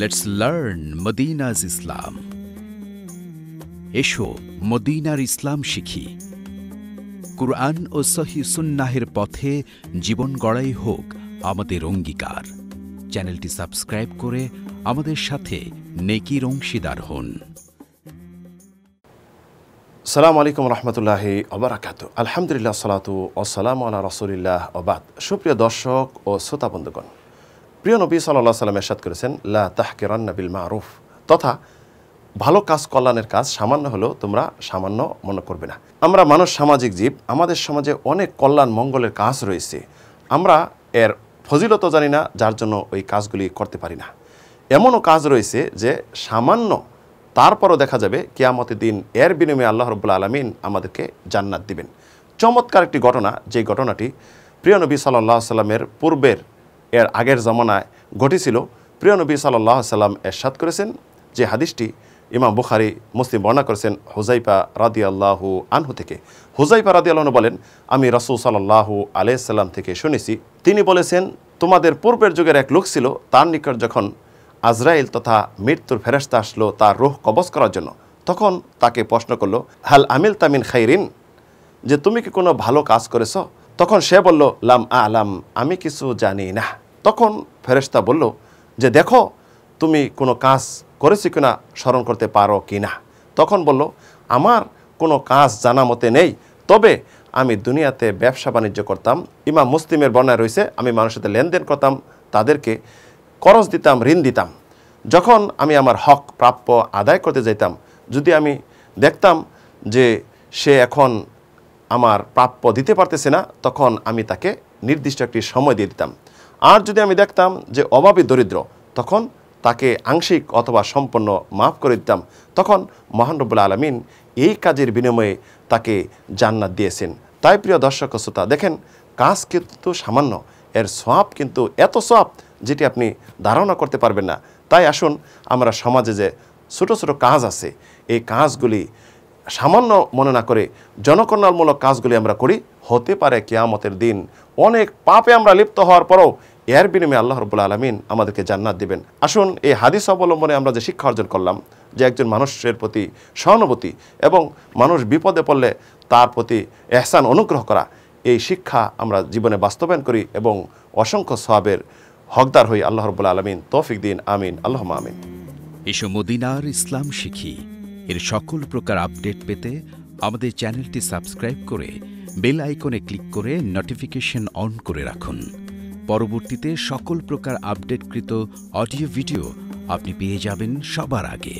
let's learn মদিনাজ ইসলাম এসো মদিনার ইসলাম শিখি কুরআন ও সহি সুন্নাহের পথে জীবন গড়াই হোক আমাদের অঙ্গীকার চ্যানেলটি সাবস্ক্রাইব করে আমাদের সাথে নেকির অংশীদার হন সালাম আলাইকুম রহমতুল্লাহ অবরাকাত আলহামদুলিল্লাহ সালাতু ও আল্লাহ রসুলিল্লাহ অবাদ সুপ্রিয় দর্শক ও শ্রোতাবন্ধুগণ প্রিয় নবী সাল্লাহ সাল্লাম এরশাদ করেছেন লা তাহকিরান্না বিল মারুফ তথা ভালো কাজ কল্যাণের কাজ সামান্য হলেও তোমরা সামান্য মনে করবে না আমরা মানুষ সামাজিক জীব আমাদের সমাজে অনেক কল্যাণ মঙ্গলের কাজ রয়েছে আমরা এর ফজিলত জানি না যার জন্য ওই কাজগুলি করতে পারি না এমনও কাজ রয়েছে যে সামান্য তারপরও দেখা যাবে কেয়ামতের দিন এর বিনিময়ে আল্লাহ রব্বুল্লা আলমিন আমাদেরকে জান্নাত দিবেন চমৎকার একটি ঘটনা যে ঘটনাটি প্রিয় নবী সাল্লাহ সাল্লামের পূর্বের এর আগের জমানায় ঘটেছিল প্রিয় নবী সাল্লাহ সাল্লাম এরশাদ করেছেন যে হাদিসটি ইমাম বুখারি মুসলিম বর্ণনা করেছেন হুজাইফা রাদি আল্লাহু আনহু থেকে হুজাইফা রাদি আল্লাহন বলেন আমি রসুল সাল্লাহু আলাইসাল্লাম থেকে শুনেছি তিনি বলেছেন তোমাদের পূর্বের যুগের এক লোক ছিল তার নিকট যখন আজরাইল তথা মৃত্যুর ফেরাস্তা আসলো তার রোহ কবজ করার জন্য তখন তাকে প্রশ্ন করলো হাল আমিল তামিন খাইরিন যে তুমি কি কোনো ভালো কাজ করেছ তখন সে বলল লাম আলাম আমি কিছু জানি না তখন ফেরেস্তা বলল যে দেখো তুমি কোনো কাজ করেছি কিনা স্মরণ করতে পারো কি না তখন বলল আমার কোনো কাজ জানা মতে নেই তবে আমি দুনিয়াতে ব্যবসা বাণিজ্য করতাম ইমাম মুসলিমের বর্ণায় রয়েছে আমি মানুষের সাথে লেনদেন করতাম তাদেরকে করজ দিতাম ঋণ দিতাম যখন আমি আমার হক প্রাপ্য আদায় করতে যেতাম যদি আমি দেখতাম যে সে এখন আমার প্রাপ্য দিতে পারতেছে না তখন আমি তাকে নির্দিষ্ট একটি সময় দিয়ে দিতাম আর যদি আমি দেখতাম যে অভাবী দরিদ্র তখন তাকে আংশিক অথবা সম্পূর্ণ মাফ করে দিতাম তখন মহানরবুল আলমিন এই কাজের বিনিময়ে তাকে জান্নাত দিয়েছেন তাই প্রিয় দর্শক শ্রোতা দেখেন কাজ কিন্তু সামান্য এর সোয়াব কিন্তু এত সোয়াব যেটি আপনি ধারণা করতে পারবেন না তাই আসুন আমরা সমাজে যে ছোট ছোট কাজ আছে এই কাজগুলি সামান্য মনে না করে জনকল্যাণমূলক কাজগুলি আমরা করি হতে পারে কেয়ামতের দিন অনেক পাপে আমরা লিপ্ত হওয়ার পরও এর বিনিময়ে আল্লাহ রবুল্লা আলমিন আমাদেরকে জান্নাত দিবেন আসুন এই হাদিস অবলম্বনে আমরা যে শিক্ষা অর্জন করলাম যে একজন মানুষের প্রতি সহানুভূতি এবং মানুষ বিপদে পড়লে তার প্রতি এহসান অনুগ্রহ করা এই শিক্ষা আমরা জীবনে বাস্তবায়ন করি এবং অসংখ্য সহাবের হকদার হই আল্লাহ রবুল্লা আলমিন তৌফিক দিন আমিন আল্লাহ আমিন এসো আর ইসলাম শিখি এর সকল প্রকার আপডেট পেতে আমাদের চ্যানেলটি সাবস্ক্রাইব করে বেল আইকনে ক্লিক করে নোটিফিকেশন অন করে রাখুন পরবর্তীতে সকল প্রকার আপডেটকৃত অডিও ভিডিও আপনি পেয়ে যাবেন সবার আগে